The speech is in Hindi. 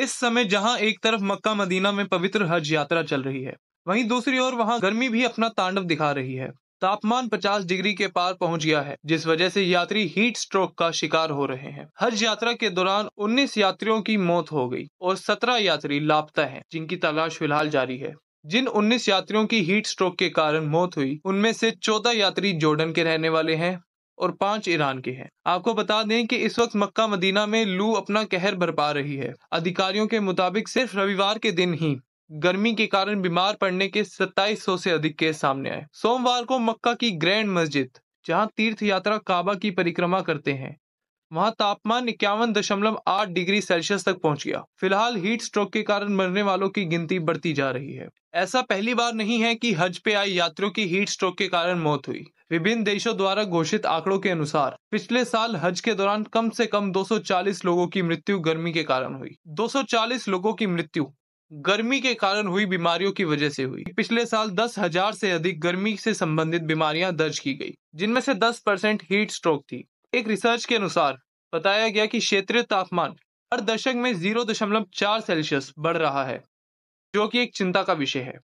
इस समय जहां एक तरफ मक्का मदीना में पवित्र हज यात्रा चल रही है वहीं दूसरी ओर वहां गर्मी भी अपना तांडव दिखा रही है तापमान 50 डिग्री के पार पहुंच गया है जिस वजह से यात्री हीट स्ट्रोक का शिकार हो रहे हैं हज यात्रा के दौरान 19 यात्रियों की मौत हो गई और 17 यात्री लापता हैं, जिनकी तलाश फिलहाल जारी है जिन 19 यात्रियों की हीट स्ट्रोक के कारण मौत हुई उनमें से 14 यात्री जोर्डन के रहने वाले हैं और पांच ईरान के हैं आपको बता दें कि इस वक्त मक्का मदीना में लू अपना कहर बरपा रही है अधिकारियों के मुताबिक सिर्फ रविवार के दिन ही गर्मी के कारण बीमार पड़ने के 2700 से अधिक केस सामने आए सोमवार को मक्का की ग्रैंड मस्जिद जहां तीर्थ यात्रा काबा की परिक्रमा करते हैं वहां तापमान इक्यावन दशमलव आठ डिग्री सेल्सियस तक पहुंच गया फिलहाल हीट स्ट्रोक के कारण मरने वालों की गिनती बढ़ती जा रही है ऐसा पहली बार नहीं है कि हज पे आए यात्रियों की हीट स्ट्रोक के कारण मौत हुई विभिन्न देशों द्वारा घोषित आंकड़ों के अनुसार पिछले साल हज के दौरान कम से कम 240 लोगों की मृत्यु गर्मी के कारण हुई 240 लोगों की मृत्यु गर्मी के कारण हुई बीमारियों की वजह से हुई पिछले साल दस हजार से अधिक गर्मी से संबंधित बीमारियां दर्ज की गई जिनमें से 10 परसेंट हीट स्ट्रोक थी एक रिसर्च के अनुसार बताया गया कि क्षेत्रीय तापमान हर दशक में जीरो दशमलव चार सेल्सियस बढ़ रहा है जो कि एक चिंता का विषय है